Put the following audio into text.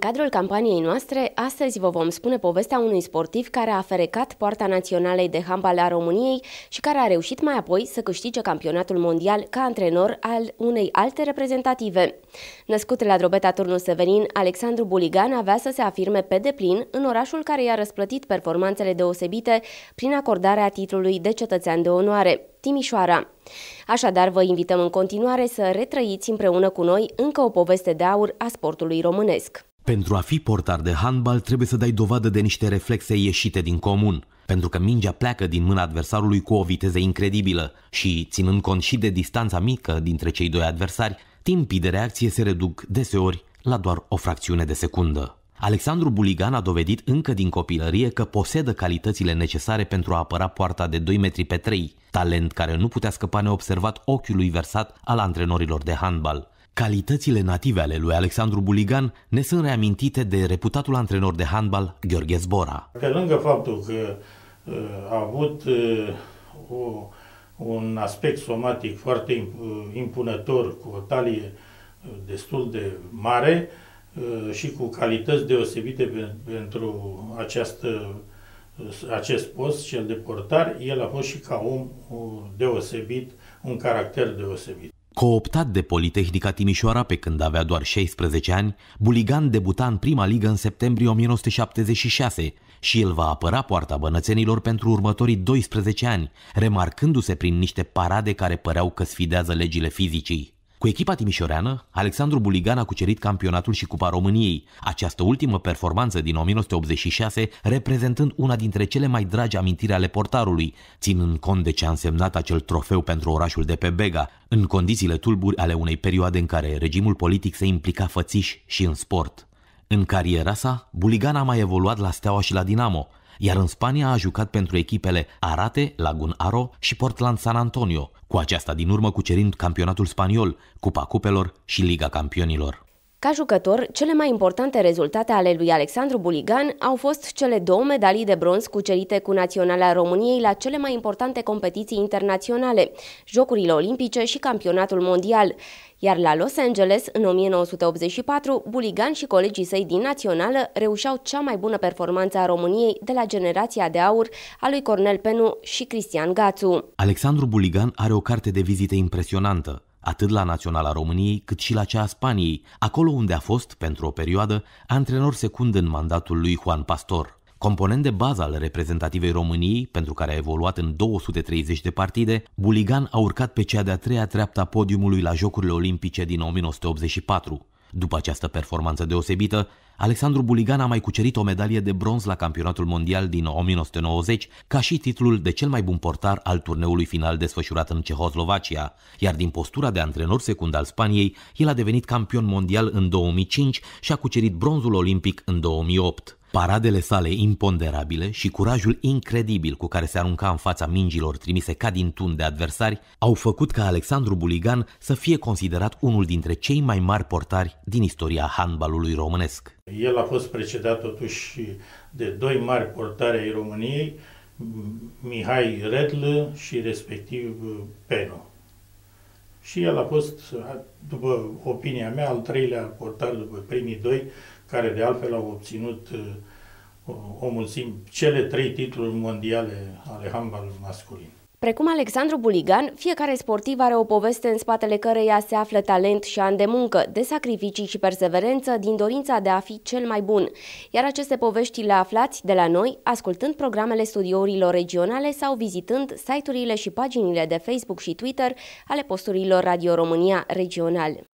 În cadrul campaniei noastre, astăzi vă vom spune povestea unui sportiv care a ferecat poarta naționalei de handbal a României și care a reușit mai apoi să câștige campionatul mondial ca antrenor al unei alte reprezentative. Născut la drobeta turnul Severin, Alexandru Buligan avea să se afirme pe deplin în orașul care i-a răsplătit performanțele deosebite prin acordarea titlului de cetățean de onoare. Timișoara. Așadar, vă invităm în continuare să retrăiți împreună cu noi încă o poveste de aur a sportului românesc. Pentru a fi portar de handbal trebuie să dai dovadă de niște reflexe ieșite din comun, pentru că mingea pleacă din mâna adversarului cu o viteză incredibilă și, ținând cont și de distanța mică dintre cei doi adversari, timpii de reacție se reduc deseori la doar o fracțiune de secundă. Alexandru Buligan a dovedit încă din copilărie că posedă calitățile necesare pentru a apăra poarta de 2 metri pe 3, talent care nu putea scăpa neobservat ochiului versat al antrenorilor de handbal. Calitățile native ale lui Alexandru Buligan ne sunt reamintite de reputatul antrenor de handbal Gheorghe Zbora. Pe lângă faptul că uh, a avut uh, o, un aspect somatic foarte uh, impunător, cu o talie destul de mare și cu calități deosebite pentru această, acest post, cel de portar, el a fost și ca om deosebit, un caracter deosebit. Cooptat de Politehnica Timișoara pe când avea doar 16 ani, Buligan debuta în prima ligă în septembrie 1976 și el va apăra poarta bănățenilor pentru următorii 12 ani, remarcându-se prin niște parade care păreau că sfidează legile fizicii. Cu echipa timișoreană, Alexandru Buligan a cucerit campionatul și Cupa României, această ultimă performanță din 1986 reprezentând una dintre cele mai dragi amintiri ale portarului, ținând cont de ce a însemnat acel trofeu pentru orașul de pe Bega, în condițiile tulburi ale unei perioade în care regimul politic se implica fățiș și în sport. În cariera sa, Buligan a mai evoluat la Steaua și la Dinamo, iar în Spania a jucat pentru echipele Arate, Lagun Aro și Portland San Antonio, cu aceasta din urmă cucerind campionatul spaniol, Cupa Cupelor și Liga Campionilor. Ca jucător, cele mai importante rezultate ale lui Alexandru Buligan au fost cele două medalii de bronz cucerite cu Naționala României la cele mai importante competiții internaționale, Jocurile Olimpice și Campionatul Mondial. Iar la Los Angeles, în 1984, Buligan și colegii săi din Națională reușeau cea mai bună performanță a României de la generația de aur a lui Cornel Penu și Cristian Gațu. Alexandru Buligan are o carte de vizite impresionantă, atât la Naționala României, cât și la cea a Spaniei, acolo unde a fost, pentru o perioadă, antrenor secund în mandatul lui Juan Pastor. Component de bază al reprezentativei României, pentru care a evoluat în 230 de partide, Buligan a urcat pe cea de-a treia a podiumului la Jocurile Olimpice din 1984. După această performanță deosebită, Alexandru Buligan a mai cucerit o medalie de bronz la campionatul mondial din 1990, ca și titlul de cel mai bun portar al turneului final desfășurat în Cehoslovacia, iar din postura de antrenor secund al Spaniei, el a devenit campion mondial în 2005 și a cucerit bronzul olimpic în 2008. Paradele sale imponderabile și curajul incredibil cu care se arunca în fața mingilor trimise ca din tun de adversari au făcut ca Alexandru Buligan să fie considerat unul dintre cei mai mari portari din istoria handbalului românesc. El a fost precedat totuși de doi mari portari ai României, Mihai Redl și respectiv uh, Peno. Și el a fost, uh, după opinia mea, al treilea portar după primii doi care de altfel au obținut uh, o mulțime, cele trei titluri mondiale ale handbalului masculin. Precum Alexandru Buligan, fiecare sportiv are o poveste în spatele căreia se află talent și an de muncă, de sacrificii și perseverență din dorința de a fi cel mai bun. Iar aceste povești le aflați de la noi, ascultând programele studiourilor regionale sau vizitând site-urile și paginile de Facebook și Twitter ale posturilor Radio România Regional.